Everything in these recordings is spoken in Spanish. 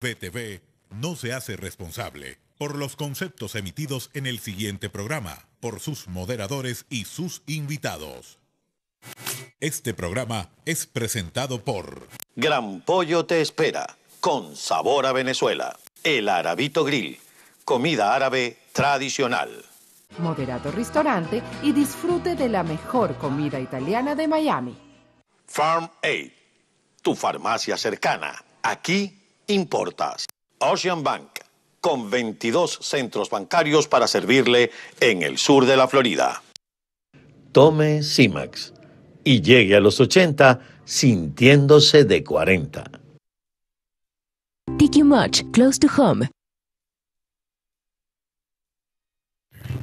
BTV no se hace responsable por los conceptos emitidos en el siguiente programa, por sus moderadores y sus invitados. Este programa es presentado por Gran Pollo Te Espera, con sabor a Venezuela. El Arabito Grill, comida árabe tradicional. Moderado Restaurante y disfrute de la mejor comida italiana de Miami. Farm Aid, tu farmacia cercana. Aquí importas. Ocean Bank, con 22 centros bancarios para servirle en el sur de la Florida. Tome Simax y llegue a los 80 sintiéndose de 40. you Much, close to home.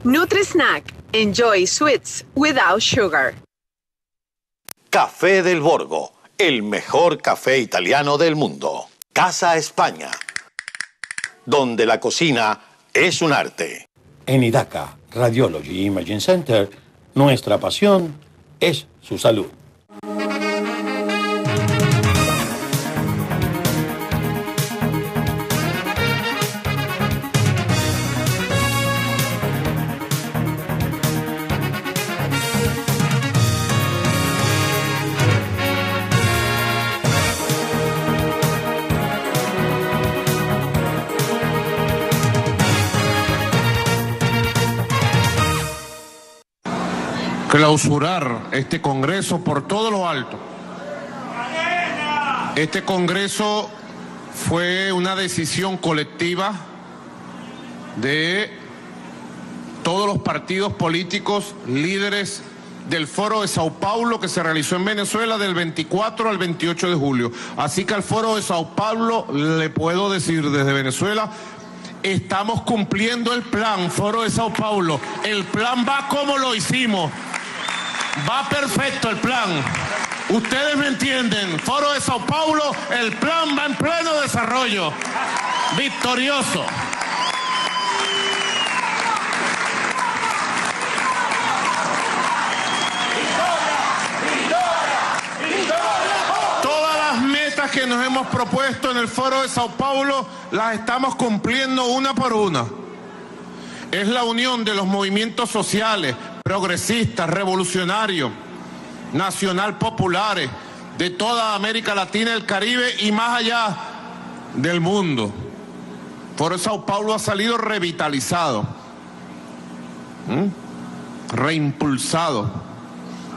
Nutri Snack, enjoy sweets without sugar. Café del Borgo, el mejor café italiano del mundo. Casa España, donde la cocina es un arte. En Idaca Radiology Imaging Center, nuestra pasión es su salud. clausurar este Congreso por todo lo alto. Este Congreso fue una decisión colectiva de todos los partidos políticos líderes del Foro de Sao Paulo que se realizó en Venezuela del 24 al 28 de julio. Así que al Foro de Sao Paulo le puedo decir desde Venezuela, estamos cumpliendo el plan Foro de Sao Paulo. El plan va como lo hicimos. Va perfecto el plan. Ustedes me entienden. Foro de Sao Paulo, el plan va en pleno desarrollo. Victorioso. Todas las metas que nos hemos propuesto en el foro de Sao Paulo las estamos cumpliendo una por una. Es la unión de los movimientos sociales, progresistas, revolucionarios, nacional populares eh, de toda América Latina, el Caribe y más allá del mundo. Por eso Sao Paulo ha salido revitalizado, reimpulsado.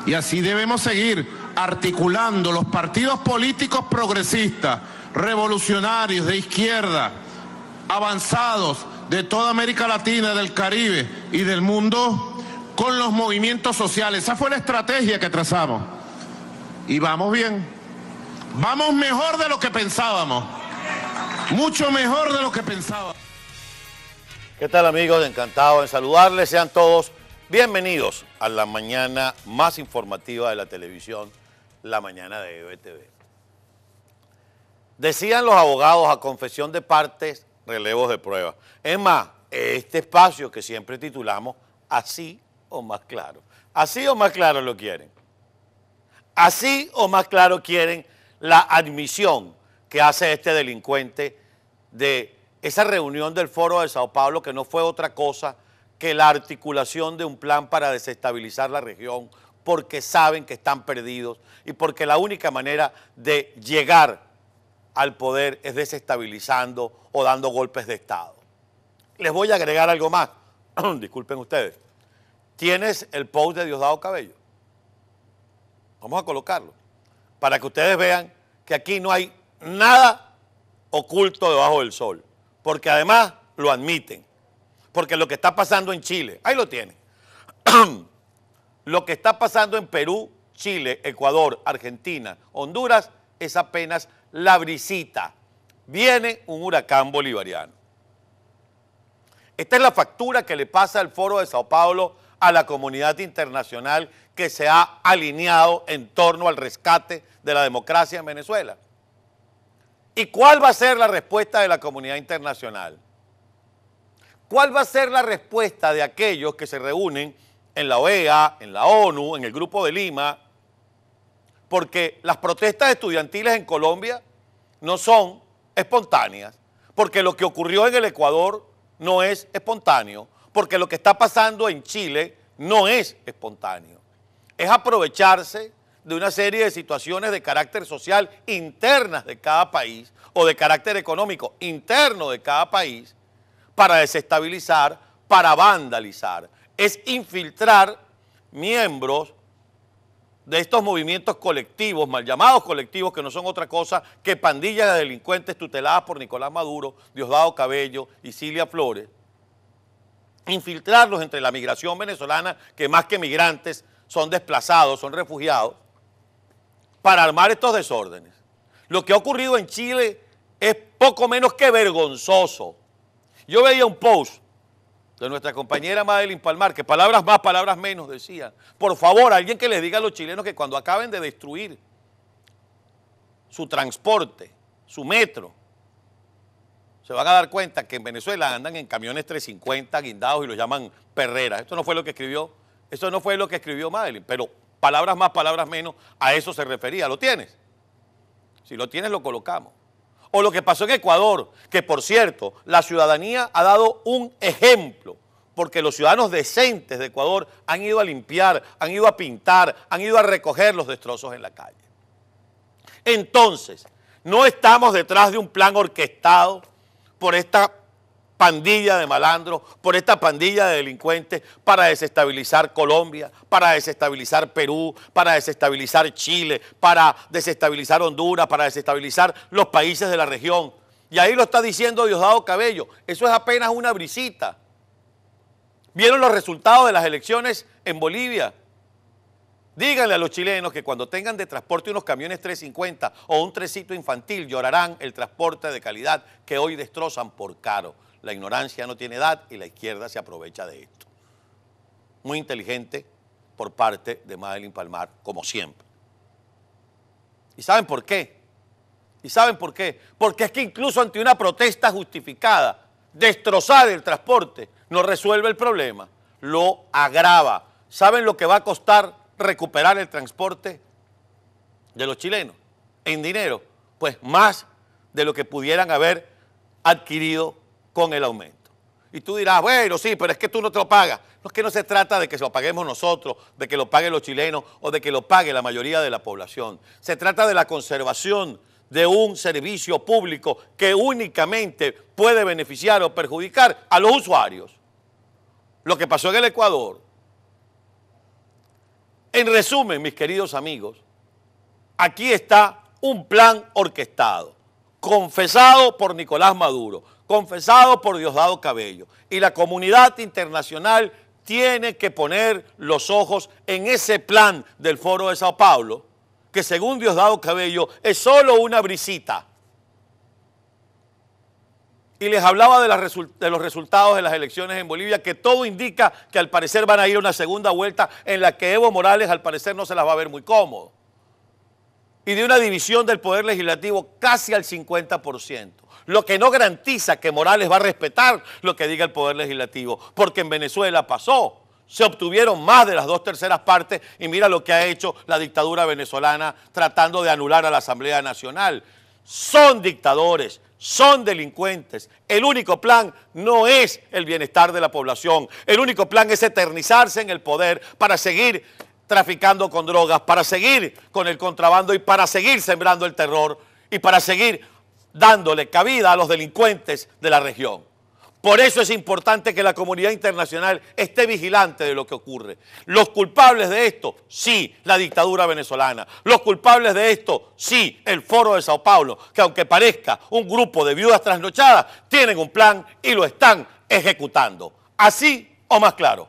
Y así debemos seguir articulando los partidos políticos progresistas, revolucionarios de izquierda, avanzados de toda América Latina, del Caribe y del mundo con los movimientos sociales. Esa fue la estrategia que trazamos. Y vamos bien. Vamos mejor de lo que pensábamos. Mucho mejor de lo que pensábamos. ¿Qué tal amigos? Encantado en saludarles. Sean todos bienvenidos a la mañana más informativa de la televisión, la mañana de EBTV. Decían los abogados a confesión de partes, relevos de prueba. Es más, este espacio que siempre titulamos así o más claro? ¿Así o más claro lo quieren? ¿Así o más claro quieren la admisión que hace este delincuente de esa reunión del Foro de Sao Paulo que no fue otra cosa que la articulación de un plan para desestabilizar la región porque saben que están perdidos y porque la única manera de llegar al poder es desestabilizando o dando golpes de Estado. Les voy a agregar algo más, disculpen ustedes tienes el post de Diosdado Cabello. Vamos a colocarlo. Para que ustedes vean que aquí no hay nada oculto debajo del sol. Porque además lo admiten. Porque lo que está pasando en Chile, ahí lo tienen. lo que está pasando en Perú, Chile, Ecuador, Argentina, Honduras, es apenas la brisita. Viene un huracán bolivariano. Esta es la factura que le pasa al Foro de Sao Paulo a la comunidad internacional que se ha alineado en torno al rescate de la democracia en Venezuela. ¿Y cuál va a ser la respuesta de la comunidad internacional? ¿Cuál va a ser la respuesta de aquellos que se reúnen en la OEA, en la ONU, en el Grupo de Lima? Porque las protestas estudiantiles en Colombia no son espontáneas, porque lo que ocurrió en el Ecuador no es espontáneo, porque lo que está pasando en Chile no es espontáneo. Es aprovecharse de una serie de situaciones de carácter social internas de cada país o de carácter económico interno de cada país para desestabilizar, para vandalizar. Es infiltrar miembros de estos movimientos colectivos, mal llamados colectivos, que no son otra cosa que pandillas de delincuentes tuteladas por Nicolás Maduro, Diosdado Cabello y Cilia Flores, infiltrarlos entre la migración venezolana, que más que migrantes son desplazados, son refugiados, para armar estos desórdenes. Lo que ha ocurrido en Chile es poco menos que vergonzoso. Yo veía un post de nuestra compañera Madeline Palmar, que palabras más, palabras menos decía, por favor, alguien que les diga a los chilenos que cuando acaben de destruir su transporte, su metro, se van a dar cuenta que en Venezuela andan en camiones 350 guindados y los llaman perreras. Esto no fue lo que escribió, esto no fue lo que escribió Madeline, pero palabras más, palabras menos, a eso se refería. ¿Lo tienes? Si lo tienes, lo colocamos. O lo que pasó en Ecuador, que por cierto, la ciudadanía ha dado un ejemplo, porque los ciudadanos decentes de Ecuador han ido a limpiar, han ido a pintar, han ido a recoger los destrozos en la calle. Entonces, no estamos detrás de un plan orquestado por esta pandilla de malandros, por esta pandilla de delincuentes, para desestabilizar Colombia, para desestabilizar Perú, para desestabilizar Chile, para desestabilizar Honduras, para desestabilizar los países de la región. Y ahí lo está diciendo Diosdado Cabello, eso es apenas una brisita. Vieron los resultados de las elecciones en Bolivia, Díganle a los chilenos que cuando tengan de transporte unos camiones 350 o un trecito infantil llorarán el transporte de calidad que hoy destrozan por caro. La ignorancia no tiene edad y la izquierda se aprovecha de esto. Muy inteligente por parte de Madeline Palmar, como siempre. ¿Y saben por qué? ¿Y saben por qué? Porque es que incluso ante una protesta justificada, destrozar el transporte no resuelve el problema, lo agrava. ¿Saben lo que va a costar recuperar el transporte de los chilenos en dinero, pues más de lo que pudieran haber adquirido con el aumento. Y tú dirás, bueno, sí, pero es que tú no te lo pagas. No es que no se trata de que se lo paguemos nosotros, de que lo paguen los chilenos o de que lo pague la mayoría de la población. Se trata de la conservación de un servicio público que únicamente puede beneficiar o perjudicar a los usuarios. Lo que pasó en el Ecuador, en resumen, mis queridos amigos, aquí está un plan orquestado, confesado por Nicolás Maduro, confesado por Diosdado Cabello. Y la comunidad internacional tiene que poner los ojos en ese plan del Foro de Sao Paulo, que según Diosdado Cabello es solo una brisita y les hablaba de, los resultados de las elecciones en Bolivia, que todo indica que al parecer van a ir a una segunda vuelta en la que Evo Morales al parecer no se las va a ver muy cómodo. Y de una división del poder legislativo casi al 50%, lo que no garantiza que Morales va a respetar lo que diga el poder legislativo, porque en Venezuela pasó. Se obtuvieron más de las dos terceras partes y mira lo que ha hecho la dictadura venezolana tratando de anular a la Asamblea Nacional son dictadores, son delincuentes. El único plan no es el bienestar de la población. El único plan es eternizarse en el poder para seguir traficando con drogas, para seguir con el contrabando y para seguir sembrando el terror y para seguir dándole cabida a los delincuentes de la región. Por eso es importante que la comunidad internacional esté vigilante de lo que ocurre. Los culpables de esto, sí, la dictadura venezolana. Los culpables de esto, sí, el foro de Sao Paulo, que aunque parezca un grupo de viudas trasnochadas, tienen un plan y lo están ejecutando. Así o más claro.